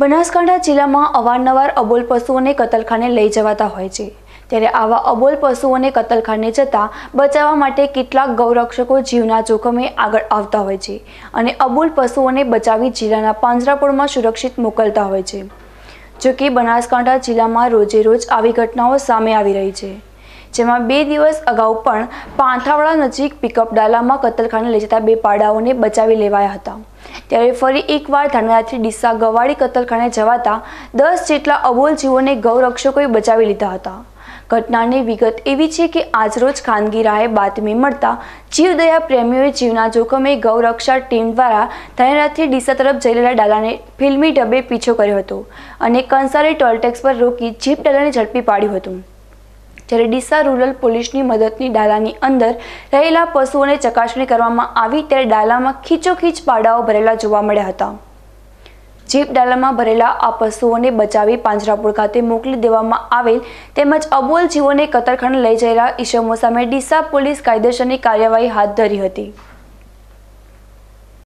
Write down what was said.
બનાસકાંઠા જિલ્લામાં અવારનવાર અબોલ પશુઓને કતલખાને લઈ જવાતા હોય છે ત્યારે આવા અબોલ પશુઓને કતલખાને જતા બચાવવા માટે કેટલાક ગૌરક્ષકો જીવના જોખમે આગળ આવતા હોય છે અને અબોલ પશુઓને બચાવી જિલ્લાના પાંજરાપોળમાં સુરક્ષિત મોકલતા હોય છે જો કે બનાસકાંઠા જિલ્લામાં રોજે રોજ આવી ઘટનાઓ સામે આવી રહી છે જેમાં બે દિવસ અગાઉ પણ પાંથાવાડા નજીક પિકઅપ ડાલામાં કતલખાને લઈ જતા બે પાડાઓને બચાવી લેવાયા હતા ત્યારે ફરી એકવાર ધણરાથી ડીસા ગવાડી કતલખાને જવાતા દસ જેટલા અબોલ જીવોને ગૌરક્ષકોએ બચાવી લીધા હતા ઘટનાની વિગત એવી છે કે આજરોજ ખાનગી રાહે બાતમી મળતા જીવદયા પ્રેમીઓએ જીવના જોખમે ગૌરક્ષા ટીમ દ્વારા ધનરાજથી ડીસા તરફ જઈ રહેલા ડાલાને ફિલ્મી ઢબે પીછો કર્યો હતો અને કંસારે ટોલટેક્સ પર રોકી જીપ ડાલાને ઝડપી પાડ્યું હતું જ્યારે ડીસા રૂરલ પોલીસની મદદની ડાલાની અંદર રહેલા પશુઓને ચકાસણી કરવામાં આવી ત્યારે ડાલામાં ખીચોખીચ પાડાઓ ભરેલા જોવા મળ્યા હતા જીપ ડાલામાં ભરેલા આ પશુઓને બચાવી પાંજરાપુર ખાતે મોકલી દેવામાં આવેલ તેમજ અબોલ જીવોને કતરખંડ લઈ જયેલા ઈશમો સામે ડીસા પોલીસ કાયદેસરની કાર્યવાહી હાથ ધરી હતી